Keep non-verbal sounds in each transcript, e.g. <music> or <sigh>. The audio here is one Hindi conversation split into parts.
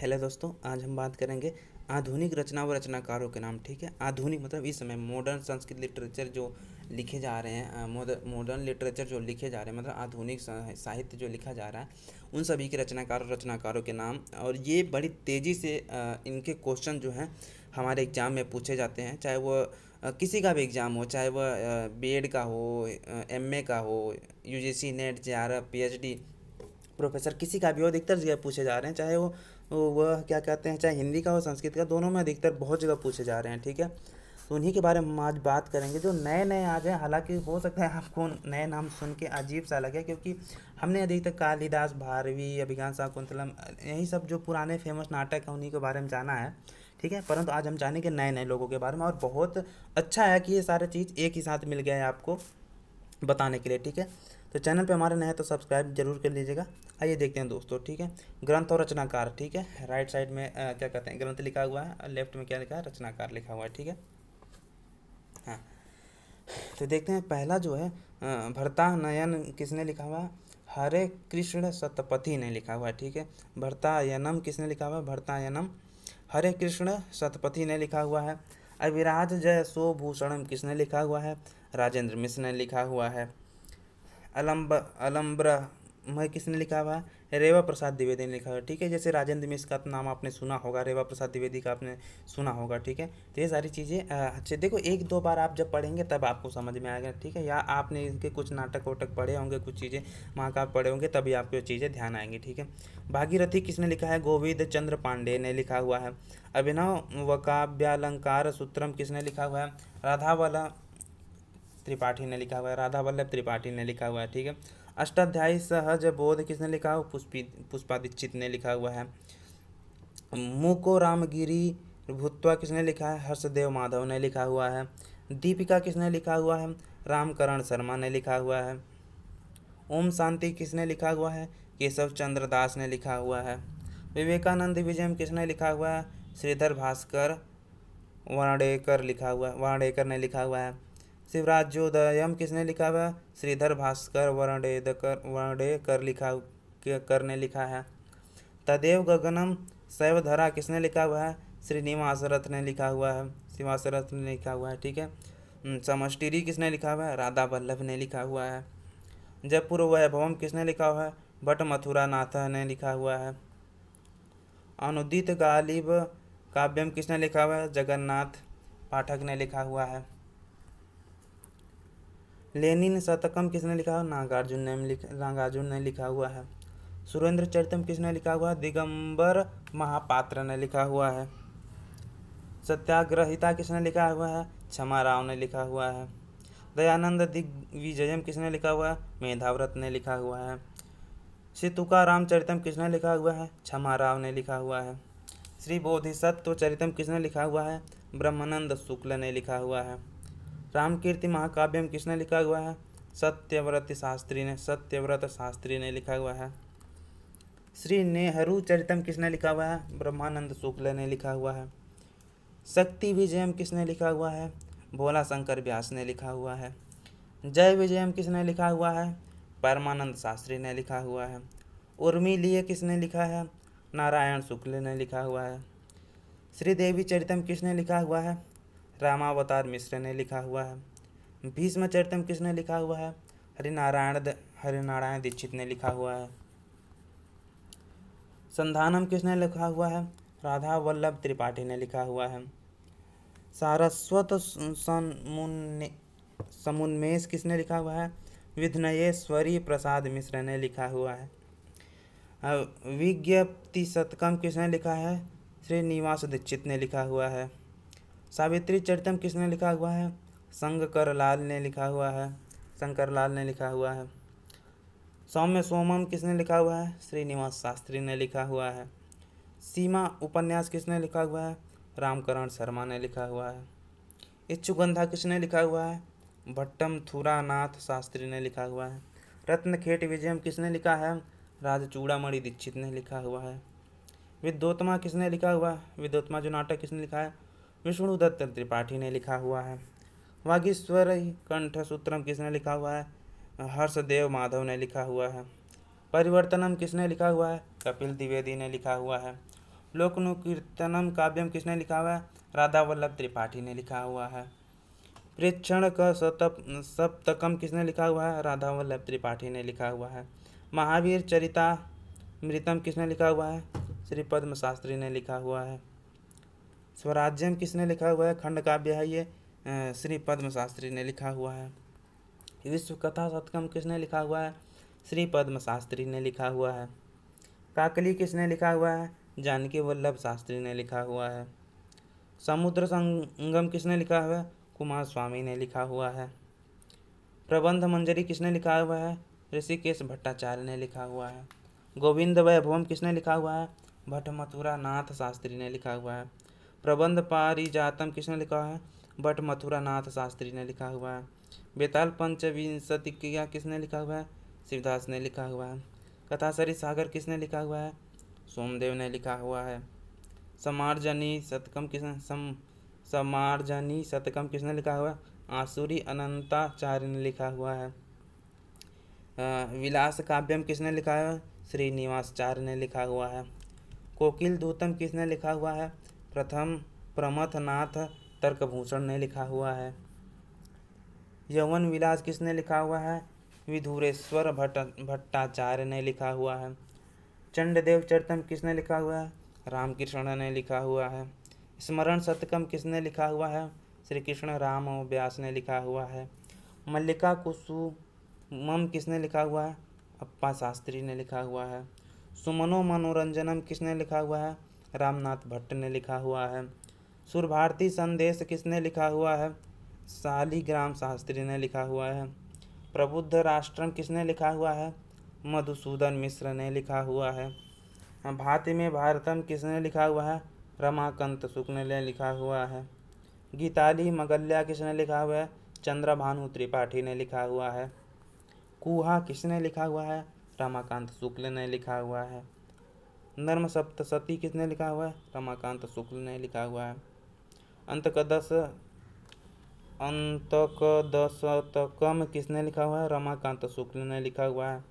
हेलो दोस्तों आज हम बात करेंगे आधुनिक रचना व रचनाकारों के नाम ठीक है आधुनिक मतलब इस समय मॉडर्न संस्कृत लिटरेचर जो लिखे जा रहे हैं मॉडर्न लिटरेचर जो लिखे जा रहे हैं मतलब आधुनिक साहित्य जो लिखा जा रहा है उन सभी के रचनाकार और रचनाकारों के नाम और ये बड़ी तेज़ी से इनके क्वेश्चन जो हैं हमारे एग्ज़ाम में पूछे जाते हैं चाहे वह किसी का भी एग्ज़ाम हो चाहे वह बी का हो एम का हो U G C NET J R F P H D professor किसी का भी हो अधिकतर जगह पूछे जा रहे हैं चाहे वो तो वह क्या कहते हैं चाहे हिंदी का हो संस्कृत का दोनों में अधिकतर बहुत जगह पूछे जा रहे हैं ठीक है तो उन्हीं के बारे में हम आज बात करेंगे जो नए नए आ जाए हालांकि हो सकता है आपको नए नाम सुन के अजीब सा लगे क्योंकि हमने अधिकतर कालिदास भारवी अभिज्ञान शाकुंतलम यही सब जो पुराने फेमस नाटक हैं उन्हीं के बारे में जाना है ठीक है परंतु आज हम जानेंगे नए नए लोगों के बारे में और बहुत अच्छा है कि ये सारे चीज़ एक ही साथ मिल गया है आपको बताने के लिए ठीक है तो चैनल पे हमारे नए तो सब्सक्राइब जरूर कर लीजिएगा आइए देखते हैं दोस्तों ठीक है ग्रंथ और रचनाकार ठीक है राइट साइड में आ, क्या कहते हैं ग्रंथ लिखा हुआ है लेफ्ट में क्या लिखा है रचनाकार लिखा हुआ है ठीक है हाँ तो देखते हैं पहला जो है भरता नयन किसने लिखा हुआ है हरे कृष्ण सतपथी ने लिखा हुआ है ठीक है भरतायनम किसने लिखा हुआ है भरतायनम हरे कृष्ण सतपथी ने लिखा हुआ है अविराज जय सोभूषणम किसने लिखा हुआ है राजेंद्र मिश्र ने लिखा हुआ है अलम्ब अलम्ब्र मैं किसने लिखा हुआ है रेवा प्रसाद द्विवेदी ने लिखा हुआ है ठीक है जैसे राजेंद्र मिश्र का नाम आपने सुना होगा रेवा प्रसाद द्विवेदी का आपने सुना होगा ठीक है तो ये सारी चीज़ें अच्छे देखो एक दो बार आप जब पढ़ेंगे तब आपको समझ में आएगा ठीक है या आपने इनके कुछ नाटक वोटक पढ़े होंगे कुछ चीज़ें महाकाव्य पढ़े होंगे तभी आपको चीज़ें ध्यान आएंगी ठीक है भागीरथी किसने लिखा है गोविंद चंद्र पांडे ने लिखा हुआ है अभिनव व काव्यालंकार सूत्रम किसने लिखा हुआ है राधावला त्रिपाठी ने लिखा हुआ है राधा वल्लभ त्रिपाठी ने लिखा हुआ है ठीक है अष्टाध्यायी सहज बोध किसने लिखा हुआ पुष्पी पुष्पा दीक्षित ने लिखा हुआ है मुको रामगिरी भूतवा किसने लिखा है हर्षदेव माधव ने लिखा हुआ है दीपिका किसने लिखा हुआ है रामकरण शर्मा ने लिखा हुआ है ओम शांति किसने लिखा हुआ है केशव चंद्र दास ने लिखा हुआ है विवेकानंद विजयम किसने लिखा हुआ है श्रीधर भास्कर वाणेकर लिखा हुआ है वाणेकर ने लिखा हुआ है शिवराज्योदयम किसने लिखा हुआ श्रीधर भास्कर वर्णेदकर वर्णेकर लिखा कर ने लिखा है तदेव गगनम शैवधरा किसने लिखा हुआ है रथ ने लिखा हुआ है रथ ने लिखा हुआ है ठीक है समष्टिरी किसने लिखा हुआ है राधा वल्लभ ने लिखा हुआ है जयपुर वैभवम किसने लिखा हुआ है भट मथुरा नाथ ने लिखा हुआ है अनुदित गालिब काव्यम किसने लिखा हुआ है जगन्नाथ पाठक ने लिखा हुआ है लेनिन शतकम किसने लिखा नागार्जुन ने लिखा नागार्जुन ने लिखा हुआ है सुरेंद्र चरितम किसने लिखा हुआ है दिगंबर महापात्र ने लिखा हुआ है सत्याग्रहिता किसने लिखा हुआ है क्षमा राव ने लिखा हुआ है दयानंद दिग्विजयम किसने लिखा हुआ है मेधाव्रत ने लिखा हुआ है श्री रामचरितम चरितम किसने लिखा हुआ है क्षमा राव ने लिखा हुआ है श्री बोधिसत्व चरितम किसने लिखा हुआ है ब्रह्मानंद शुक्ल ने लिखा हुआ है रामकीर्ति महाकाव्यम किसने लिखा हुआ है सत्यव्रत शास्त्री ने सत्यव्रत शास्त्री ने लिखा हुआ है श्री नेहरू चरितम किसने लिखा हुआ है ब्रह्मानंद शुक्ल ने लिखा हुआ है शक्ति विजयम किसने लिखा हुआ है भोला शंकर व्यास ने लिखा हुआ है जय विजयम किसने लिखा हुआ है परमानंद शास्त्री ने लिखा हुआ है उर्मी लिए किसने लिखा है नारायण शुक्ल ने लिखा हुआ है श्रीदेवी चरितम किसने लिखा हुआ है रामावतार मिश्र ने लिखा हुआ है भीष्म चरितम किसने लिखा हुआ है हरिनारायण हरिनारायण दीक्षित ने लिखा हुआ है संधानम किसने लिखा हुआ है राधा वल्लभ त्रिपाठी ने लिखा हुआ है सारस्वत समुन्मेश समुन्मेष किसने लिखा हुआ है विधनयेश्वरी प्रसाद मिश्र ने लिखा हुआ है विज्ञप्ति शतकम किसने लिखा है श्रीनिवास दीक्षित ने लिखा हुआ है सावित्री चरितम किसने लिखा हुआ है संगकर लाल ने लिखा हुआ है शंकर लाल ने लिखा हुआ है सौम्य सोमम किसने लिखा हुआ है श्रीनिवास शास्त्री ने लिखा हुआ है सीमा उपन्यास किसने लिखा हुआ है रामकरण शर्मा ने लिखा हुआ है इच्छुगंधा किसने लिखा हुआ है भट्टम थुरानाथ शास्त्री ने लिखा हुआ है रत्नखेट विजयम किसने लिखा है राजचूड़ामणि दीक्षित ने लिखा हुआ है विद्योत्मा किसने लिखा हुआ है विद्योत्मा जो नाटक किसने लिखा है विष्णुदत्त त्रिपाठी ने लिखा हुआ है वागीश्वर कंठ सूत्रम किसने लिखा हुआ है हर्षदेव माधव ने लिखा हुआ है परिवर्तनम किसने लिखा हुआ है कपिल द्विवेदी ने लिखा हुआ है लोकनुकीर्तनम काव्यम किसने लिखा हुआ है राधा वल्लभ त्रिपाठी ने लिखा हुआ है प्रेक्षण का सतप सप्तकम किसने लिखा हुआ है राधा वल्लभ त्रिपाठी ने लिखा हुआ है महावीर चरिता मृतम किसने लिखा हुआ है श्री पद्म शास्त्री ने लिखा हुआ है स्वराज्यम किसने लिखा हुआ है खंड काव्य है ये श्री पद्म शास्त्री ने लिखा हुआ है विश्व कथा सतकम किसने लिखा हुआ है श्री पद्म शास्त्री ने लिखा हुआ है काकली किसने लिखा हुआ है जानकी वल्लभ शास्त्री ने लिखा हुआ है समुद्र संगम किसने लिखा हुआ है कुमार स्वामी ने लिखा हुआ है प्रबंध मंजरी किसने लिखा हुआ है ऋषिकेश भट्टाचार्य ने लिखा हुआ है गोविंद वैभवम किसने लिखा हुआ है भट्ट मथुरा नाथ शास्त्री ने लिखा हुआ है प्रबंध पारिजातम किसने लिखा है बट मथुरा नाथ शास्त्री ने लिखा हुआ है बेताल पंचविंशति क्रिया किसने लिखा हुआ है शिवदास ने लिखा हुआ है कथाशरी सागर किसने लिखा हुआ है सोमदेव ने लिखा हुआ है समार्जनी सतकम किसने सम समार्जनी सतकम किसने लिखा हुआ है आसुरी अनंताचार्य ने लिखा हुआ है विलास काव्यम किसने लिखा है श्रीनिवासचार्य ने लिखा हुआ है कोकिल दूतम किसने लिखा हुआ है प्रथम प्रमथनाथ तर्कभूषण ने लिखा हुआ है यवन विलास किसने लिखा हुआ है विधुरेश्वर भट्ट भट्टाचार्य ने लिखा हुआ है चंडदेव चरतम किसने लिखा हुआ है रामकृष्ण ने लिखा हुआ है स्मरण सतकम किसने लिखा हुआ है श्री कृष्ण राम व्यास ने लिखा हुआ है मल्लिका कुसुम किसने लिखा हुआ है अप्पा शास्त्री ने लिखा हुआ है सुमनो मनोरंजनम किसने लिखा हुआ है रामनाथ भट्ट ने लिखा हुआ है सुर भारती संदेश किसने लिखा हुआ है सालीग्राम शास्त्री ने लिखा हुआ है प्रबुद्ध राष्ट्रम किसने लिखा हुआ है मधुसूदन मिश्र ने लिखा हुआ है भाति में भारतम किसने लिखा हुआ है रमाकांत शुक्ल ने लिखा हुआ है गीताली मगल्या किसने लिखा हुआ है चंद्रभानु भानु त्रिपाठी ने लिखा हुआ है कुहा किसने लिखा हुआ है रमाकांत शुक्ल ने लिखा हुआ है नर्म सप्तशती किसने लिखा हुआ है रमाकांत शुक्ल ने लिखा हुआ है अंतकदश अंतकदशतकम किसने लिखा हुआ है रमाकांत शुक्ल ने लिखा हुआ है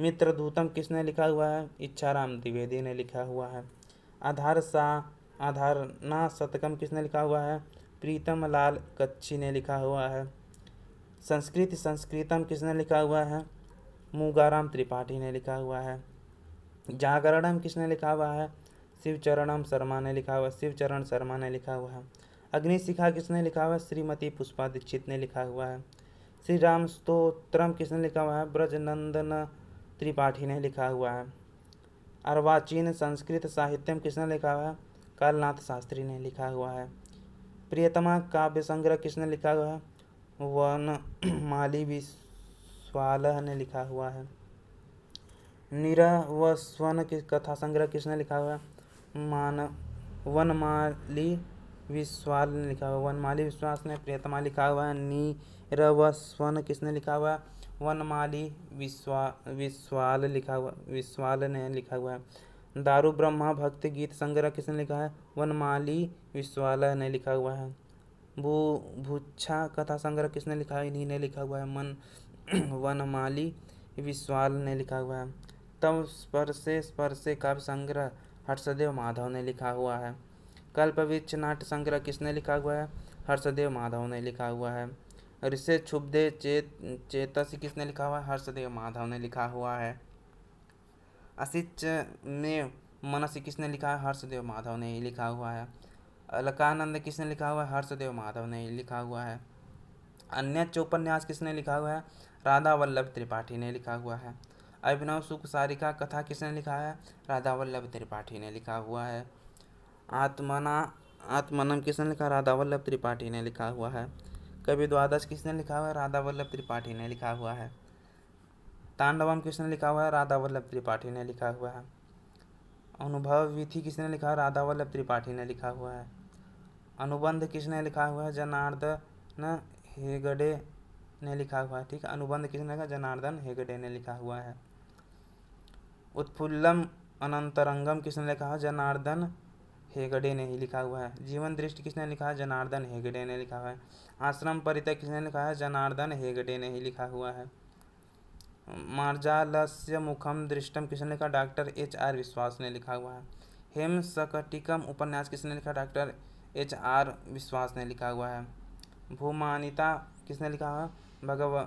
मित्र धूतम किसने लिखा हुआ है इच्छाराम द्विवेदी ने लिखा हुआ है आधार सा आधारना शतकम किसने लिखा हुआ है प्रीतम लाल कच्ची ने लिखा हुआ है संस्कृत संस्कृतम किसने लिखा हुआ है मुगाराम त्रिपाठी ने लिखा हुआ है जागरणम किसने लिखा हुआ है शिवचरणम शर्मा ने लिखा हुआ शिवचरण शर्मा ने लिखा हुआ है अग्निशिखा किसने लिखा हुआ है श्रीमती पुष्पा दीक्षित ने लिखा हुआ है श्री राम स्त्रोत्रम किसने लिखा हुआ है ब्रजनंदन त्रिपाठी ने लिखा हुआ है अर्वाचीन संस्कृत साहित्यम किसने लिखा हुआ है कालनाथ शास्त्री ने लिखा हुआ है प्रियतमा काव्य संग्रह किसने लिखा हुआ है वन माली विश्वाल ने लिखा हुआ है निरवस्वन की कथा संग्रह किसने लिखा हुआ मान वनमाली विश्वाल ने लिखा हुआ वनमाली विश्वास ने प्रियतमा लिखा हुआ है व स्वन किसने लिखा हुआ है वनमाली विश्वा विश्वाल लिखा हुआ विश्वाल ने लिखा हुआ है दारू ब्रह्मा भक्ति गीत संग्रह किसने लिखा है वनमाली विश्वाल ने लिखा हुआ है भू भूच्छा कथा संग्रह किसने लिखा है इन्हीं ने लिखा हुआ है मन <clears throat> वनमाली विश्वाल ने लिखा हुआ है उत्तम स्पर्शे स्पर्शे काव्य संग्रह हर्षदेव माधव ने लिखा हुआ है कल्पवृक्ष नाट्य संग्रह किसने लिखा हुआ है हर्षदेव माधव ने लिखा हुआ है ऋषे क्षुब्धे चेत चेतस किसने लिखा हुआ है हर्षदेव माधव ने लिखा हुआ है असिच में मनस किसने लिखा है हर्षदेव माधव ने लिखा हुआ है अलकानंद किसने लिखा हुआ है हर्षदेव माधव ने लिखा हुआ है अन्य चौपन्यास किसने लिखा हुआ है राधा वल्लभ त्रिपाठी ने लिखा हुआ है अभिनव सुख सारिका कथा किसने लिखा है राधा वल्लभ त्रिपाठी ने लिखा हुआ है आत्मना आत्मनम किसने लिखा राधा वल्लभ त्रिपाठी ने लिखा हुआ है कवि द्वादश किसने लिखा हुआ है राधा वल्लभ त्रिपाठी ने लिखा हुआ है तांडवम किसने लिखा हुआ है राधा वल्लभ त्रिपाठी ने लिखा हुआ है अनुभव विधि किसने लिखा है राधा वल्लभ त्रिपाठी ने लिखा हुआ है अनुबंध किसने लिखा हुआ है जनार्दन हेगडे ने लिखा हुआ है ठीक है अनुबंध किसने लिखा जनार्दन हेगडे ने लिखा हुआ है उत्फुल्लम अनंतरंगम किसने लिखा है जनार्दन हेगडे ने ही लिखा हुआ है जीवन दृष्टि किसने लिखा है जनार्दन हेगडे ने लिखा हुआ है आश्रम परितय किसने लिखा है जनार्दन हेगडे ने ही लिखा हुआ है मार्जालस्य मुखम दृष्टम किसने लिखा डॉक्टर एच आर विश्वास ने लिखा हुआ है हेम सकटिकम उपन्यास किसने लिखा डॉक्टर एच आर विश्वास ने लिखा हुआ है भूमानिता किसने लिखा है भगव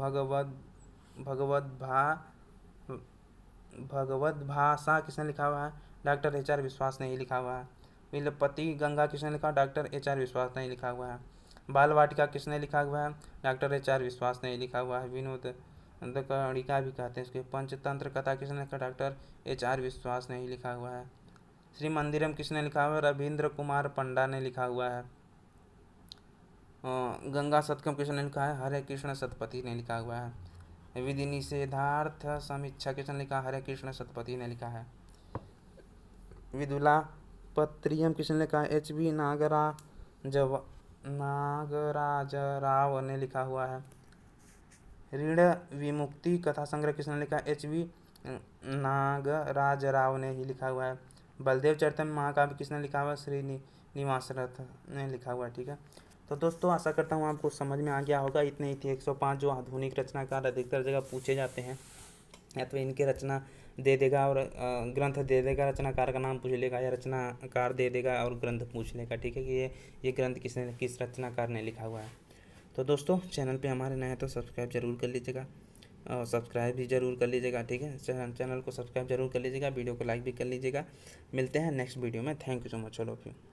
भगवद भगवद भा भगवत भाषा किसने लिखा हुआ है डॉक्टर एच आर विश्वास ने ही लिखा हुआ है विलपति गंगा किसने लिखा डॉक्टर एच आर विश्वास ने ही लिखा हुआ है बाल वाटिका किसने लिखा हुआ है डॉक्टर एच आर विश्वास ने ही लिखा हुआ है विनोद कणिका भी कहते हैं उसके पंचतंत्र कथा किसने लिखा डॉक्टर एच आर विश्वास ने ही लिखा हुआ है श्री मंदिरम किसने लिखा हुआ है रविंद्र कुमार पंडा ने लिखा हुआ है गंगा सतकम किसने लिखा है हरे कृष्ण सतपथी ने लिखा हुआ है विधि निषेधार्थ समीक्षा किसने लिखा हरे कृष्ण सतपति ने लिखा है विदुला पत्रियम किसने लिखा एच बी नागरा जव नागराज राव ने लिखा हुआ है ऋण विमुक्ति कथा संग्रह किसने लिखा एच बी नागराज राव ने ही लिखा हुआ है बलदेव चरतम महाकाव्य किसने लिखा हुआ श्री निवासरथ ने लिखा हुआ है ठीक है तो दोस्तों आशा करता हूँ आपको समझ में आ गया होगा इतने ही थे पाँच जो आधुनिक रचनाकार अधिकतर जगह पूछे जाते हैं या तो इनके रचना दे देगा और ग्रंथ दे देगा रचनाकार का नाम पूछ लेगा या रचनाकार दे देगा और ग्रंथ पूछ लेगा ठीक है कि ये ये ग्रंथ किसने किस रचनाकार ने लिखा हुआ है तो दोस्तों चैनल पे हमारे नए तो सब्सक्राइब जरूर कर लीजिएगा और सब्सक्राइब भी जरूर कर लीजिएगा ठीक है चैनल को सब्सक्राइब जरूर कर लीजिएगा वीडियो को लाइक भी कर लीजिएगा मिलते हैं नेक्स्ट वीडियो में thank you so much all of you